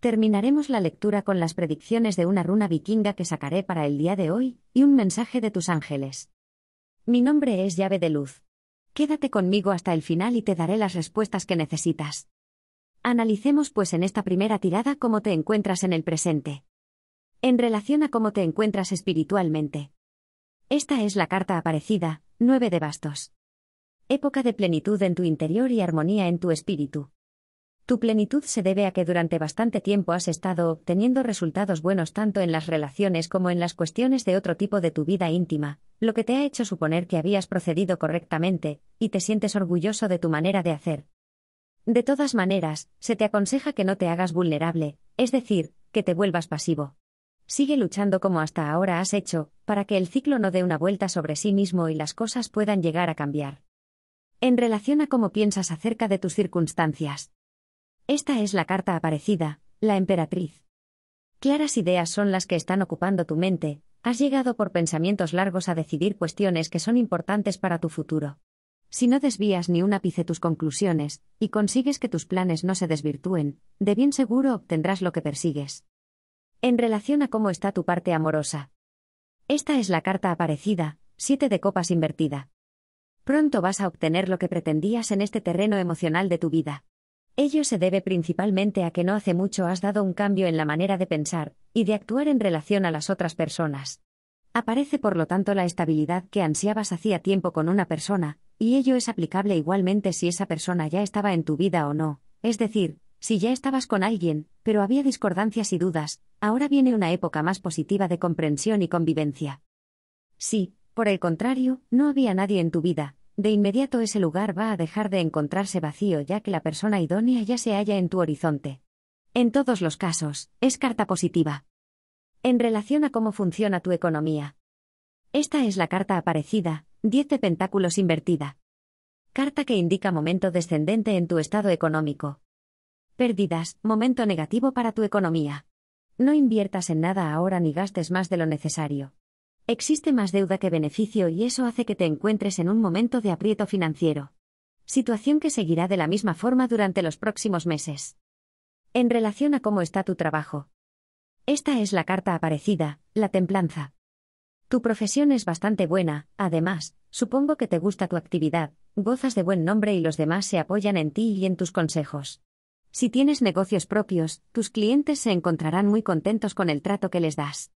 Terminaremos la lectura con las predicciones de una runa vikinga que sacaré para el día de hoy, y un mensaje de tus ángeles. Mi nombre es llave de luz. Quédate conmigo hasta el final y te daré las respuestas que necesitas. Analicemos pues en esta primera tirada cómo te encuentras en el presente. En relación a cómo te encuentras espiritualmente. Esta es la carta aparecida, 9 de bastos. Época de plenitud en tu interior y armonía en tu espíritu. Tu plenitud se debe a que durante bastante tiempo has estado obteniendo resultados buenos tanto en las relaciones como en las cuestiones de otro tipo de tu vida íntima, lo que te ha hecho suponer que habías procedido correctamente, y te sientes orgulloso de tu manera de hacer. De todas maneras, se te aconseja que no te hagas vulnerable, es decir, que te vuelvas pasivo. Sigue luchando como hasta ahora has hecho, para que el ciclo no dé una vuelta sobre sí mismo y las cosas puedan llegar a cambiar. En relación a cómo piensas acerca de tus circunstancias. Esta es la carta aparecida, la emperatriz. Claras ideas son las que están ocupando tu mente, has llegado por pensamientos largos a decidir cuestiones que son importantes para tu futuro. Si no desvías ni un ápice tus conclusiones, y consigues que tus planes no se desvirtúen, de bien seguro obtendrás lo que persigues. En relación a cómo está tu parte amorosa. Esta es la carta aparecida, siete de copas invertida. Pronto vas a obtener lo que pretendías en este terreno emocional de tu vida. Ello se debe principalmente a que no hace mucho has dado un cambio en la manera de pensar y de actuar en relación a las otras personas. Aparece por lo tanto la estabilidad que ansiabas hacía tiempo con una persona, y ello es aplicable igualmente si esa persona ya estaba en tu vida o no, es decir, si ya estabas con alguien, pero había discordancias y dudas, ahora viene una época más positiva de comprensión y convivencia. Si, por el contrario, no había nadie en tu vida, de inmediato ese lugar va a dejar de encontrarse vacío ya que la persona idónea ya se halla en tu horizonte. En todos los casos, es carta positiva. En relación a cómo funciona tu economía. Esta es la carta aparecida, 10 de pentáculos invertida. Carta que indica momento descendente en tu estado económico. Pérdidas, momento negativo para tu economía. No inviertas en nada ahora ni gastes más de lo necesario. Existe más deuda que beneficio y eso hace que te encuentres en un momento de aprieto financiero. Situación que seguirá de la misma forma durante los próximos meses. En relación a cómo está tu trabajo. Esta es la carta aparecida, la templanza. Tu profesión es bastante buena, además, supongo que te gusta tu actividad, gozas de buen nombre y los demás se apoyan en ti y en tus consejos. Si tienes negocios propios, tus clientes se encontrarán muy contentos con el trato que les das.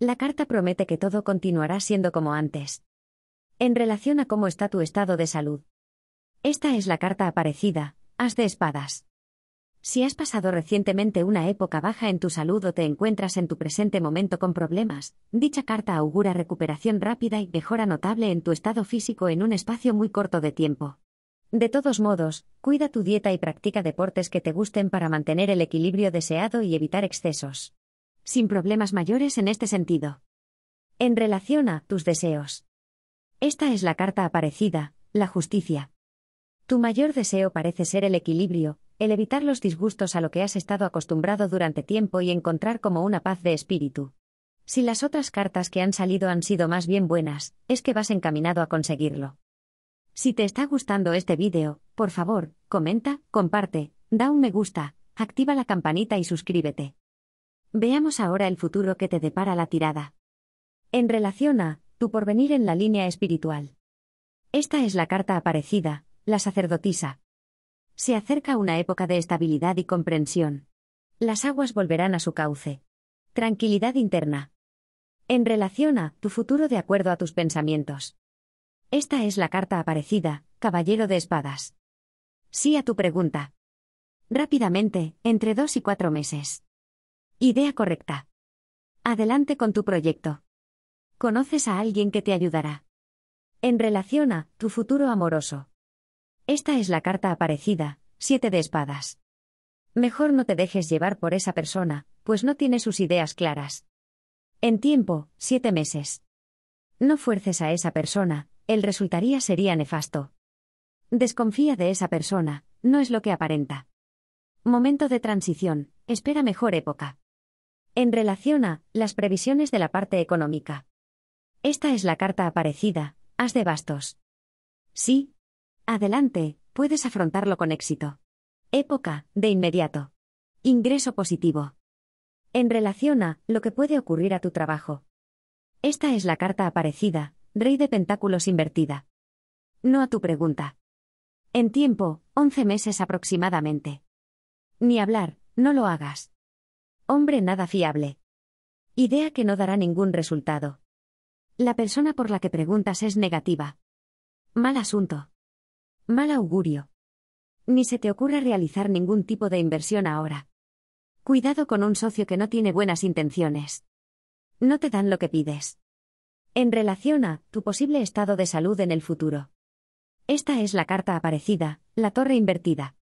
La carta promete que todo continuará siendo como antes. En relación a cómo está tu estado de salud. Esta es la carta aparecida, As de Espadas. Si has pasado recientemente una época baja en tu salud o te encuentras en tu presente momento con problemas, dicha carta augura recuperación rápida y mejora notable en tu estado físico en un espacio muy corto de tiempo. De todos modos, cuida tu dieta y practica deportes que te gusten para mantener el equilibrio deseado y evitar excesos sin problemas mayores en este sentido. En relación a tus deseos. Esta es la carta aparecida, la justicia. Tu mayor deseo parece ser el equilibrio, el evitar los disgustos a lo que has estado acostumbrado durante tiempo y encontrar como una paz de espíritu. Si las otras cartas que han salido han sido más bien buenas, es que vas encaminado a conseguirlo. Si te está gustando este vídeo, por favor, comenta, comparte, da un me gusta, activa la campanita y suscríbete. Veamos ahora el futuro que te depara la tirada. En relación a, tu porvenir en la línea espiritual. Esta es la carta aparecida, la sacerdotisa. Se acerca una época de estabilidad y comprensión. Las aguas volverán a su cauce. Tranquilidad interna. En relación a, tu futuro de acuerdo a tus pensamientos. Esta es la carta aparecida, caballero de espadas. Sí a tu pregunta. Rápidamente, entre dos y cuatro meses. Idea correcta. Adelante con tu proyecto. Conoces a alguien que te ayudará. En relación a tu futuro amoroso. Esta es la carta aparecida, siete de espadas. Mejor no te dejes llevar por esa persona, pues no tiene sus ideas claras. En tiempo, siete meses. No fuerces a esa persona, el resultaría sería nefasto. Desconfía de esa persona, no es lo que aparenta. Momento de transición, espera mejor época. En relación a las previsiones de la parte económica. Esta es la carta aparecida, haz de bastos. Sí. Adelante, puedes afrontarlo con éxito. Época, de inmediato. Ingreso positivo. En relación a lo que puede ocurrir a tu trabajo. Esta es la carta aparecida, Rey de Pentáculos invertida. No a tu pregunta. En tiempo, 11 meses aproximadamente. Ni hablar, no lo hagas. Hombre nada fiable. Idea que no dará ningún resultado. La persona por la que preguntas es negativa. Mal asunto. Mal augurio. Ni se te ocurra realizar ningún tipo de inversión ahora. Cuidado con un socio que no tiene buenas intenciones. No te dan lo que pides. En relación a tu posible estado de salud en el futuro. Esta es la carta aparecida, la torre invertida.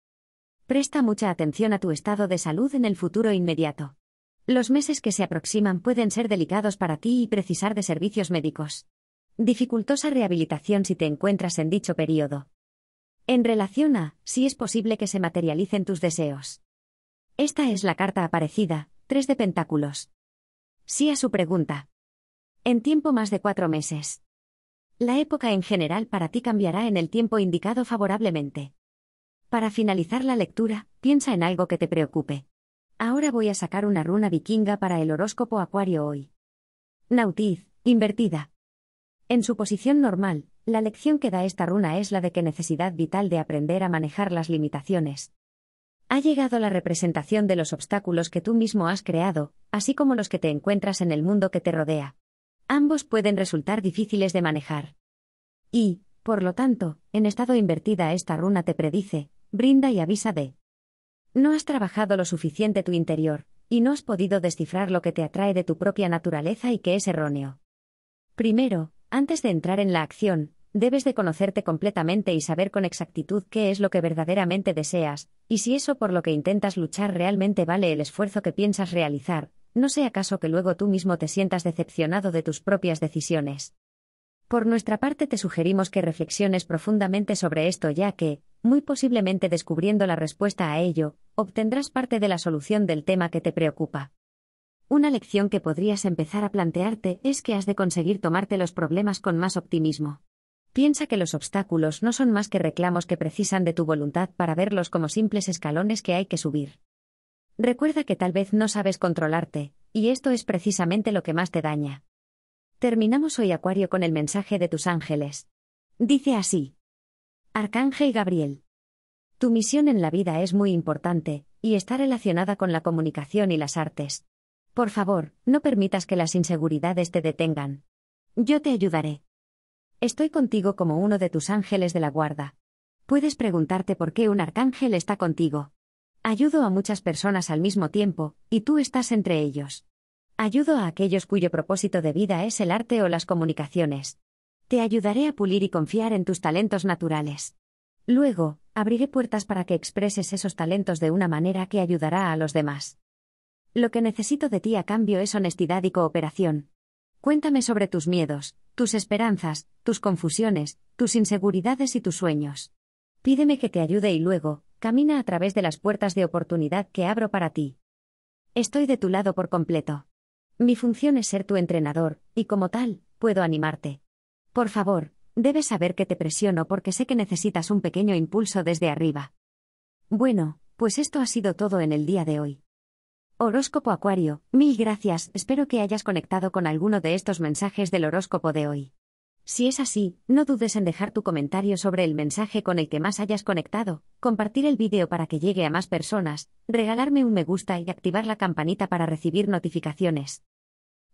Presta mucha atención a tu estado de salud en el futuro inmediato. Los meses que se aproximan pueden ser delicados para ti y precisar de servicios médicos. Dificultosa rehabilitación si te encuentras en dicho periodo. En relación a, si es posible que se materialicen tus deseos. Esta es la carta aparecida, 3 de Pentáculos. Sí a su pregunta. En tiempo más de cuatro meses. La época en general para ti cambiará en el tiempo indicado favorablemente. Para finalizar la lectura, piensa en algo que te preocupe. Ahora voy a sacar una runa vikinga para el horóscopo acuario hoy. Nautiz, invertida. En su posición normal, la lección que da esta runa es la de que necesidad vital de aprender a manejar las limitaciones. Ha llegado la representación de los obstáculos que tú mismo has creado, así como los que te encuentras en el mundo que te rodea. Ambos pueden resultar difíciles de manejar. Y, por lo tanto, en estado invertida esta runa te predice, brinda y avisa de. No has trabajado lo suficiente tu interior, y no has podido descifrar lo que te atrae de tu propia naturaleza y que es erróneo. Primero, antes de entrar en la acción, debes de conocerte completamente y saber con exactitud qué es lo que verdaderamente deseas, y si eso por lo que intentas luchar realmente vale el esfuerzo que piensas realizar, no sea caso que luego tú mismo te sientas decepcionado de tus propias decisiones. Por nuestra parte te sugerimos que reflexiones profundamente sobre esto ya que, muy posiblemente descubriendo la respuesta a ello, obtendrás parte de la solución del tema que te preocupa. Una lección que podrías empezar a plantearte es que has de conseguir tomarte los problemas con más optimismo. Piensa que los obstáculos no son más que reclamos que precisan de tu voluntad para verlos como simples escalones que hay que subir. Recuerda que tal vez no sabes controlarte, y esto es precisamente lo que más te daña. Terminamos hoy Acuario con el mensaje de tus ángeles. Dice así. Arcángel Gabriel. Tu misión en la vida es muy importante, y está relacionada con la comunicación y las artes. Por favor, no permitas que las inseguridades te detengan. Yo te ayudaré. Estoy contigo como uno de tus ángeles de la guarda. Puedes preguntarte por qué un arcángel está contigo. Ayudo a muchas personas al mismo tiempo, y tú estás entre ellos. Ayudo a aquellos cuyo propósito de vida es el arte o las comunicaciones. Te ayudaré a pulir y confiar en tus talentos naturales. Luego, abriré puertas para que expreses esos talentos de una manera que ayudará a los demás. Lo que necesito de ti a cambio es honestidad y cooperación. Cuéntame sobre tus miedos, tus esperanzas, tus confusiones, tus inseguridades y tus sueños. Pídeme que te ayude y luego, camina a través de las puertas de oportunidad que abro para ti. Estoy de tu lado por completo. Mi función es ser tu entrenador, y como tal, puedo animarte. Por favor, debes saber que te presiono porque sé que necesitas un pequeño impulso desde arriba. Bueno, pues esto ha sido todo en el día de hoy. Horóscopo Acuario, mil gracias, espero que hayas conectado con alguno de estos mensajes del horóscopo de hoy. Si es así, no dudes en dejar tu comentario sobre el mensaje con el que más hayas conectado, compartir el vídeo para que llegue a más personas, regalarme un me gusta y activar la campanita para recibir notificaciones.